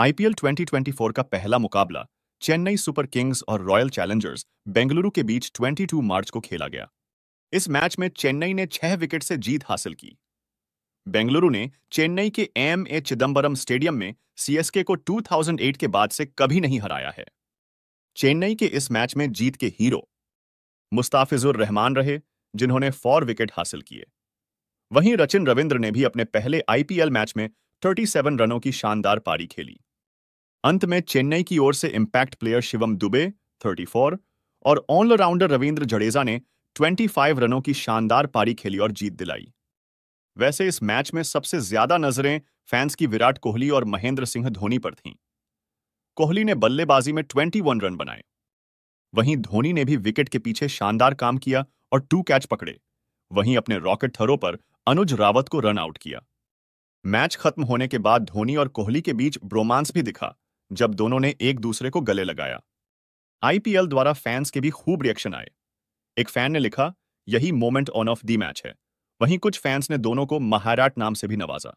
IPL 2024 का पहला मुकाबला चेन्नई सुपर किंग्स और रॉयल चैलेंजर्स बेंगलुरु के बीच 22 मार्च को खेला गया इस मैच में चेन्नई ने छह विकेट से जीत हासिल की बेंगलुरु ने चेन्नई के एम ए चिदम्बरम स्टेडियम में सीएसके को 2008 के बाद से कभी नहीं हराया है चेन्नई के इस मैच में जीत के हीरो मुस्ताफिजुर रहमान रहे जिन्होंने फोर विकेट हासिल किए वहीं रचिन रविंद्र ने भी अपने पहले आईपीएल मैच में 37 रनों की शानदार पारी खेली अंत में चेन्नई की ओर से इंपैक्ट प्लेयर शिवम दुबे 34 और ऑलराउंडर रविंद्र जडेजा ने 25 रनों की शानदार पारी खेली और जीत दिलाई वैसे इस मैच में सबसे ज्यादा नजरें फैंस की विराट कोहली और महेंद्र सिंह धोनी पर थीं कोहली ने बल्लेबाजी में 21 रन बनाए वहीं धोनी ने भी विकेट के पीछे शानदार काम किया और टू कैच पकड़े वहीं अपने रॉकेट थरो पर अनुज रावत को रन आउट किया मैच खत्म होने के बाद धोनी और कोहली के बीच ब्रोमांस भी दिखा जब दोनों ने एक दूसरे को गले लगाया आईपीएल द्वारा फैंस के भी खूब रिएक्शन आए एक फैन ने लिखा यही moment on of the match है वहीं कुछ फैंस ने दोनों को महाराट नाम से भी नवाजा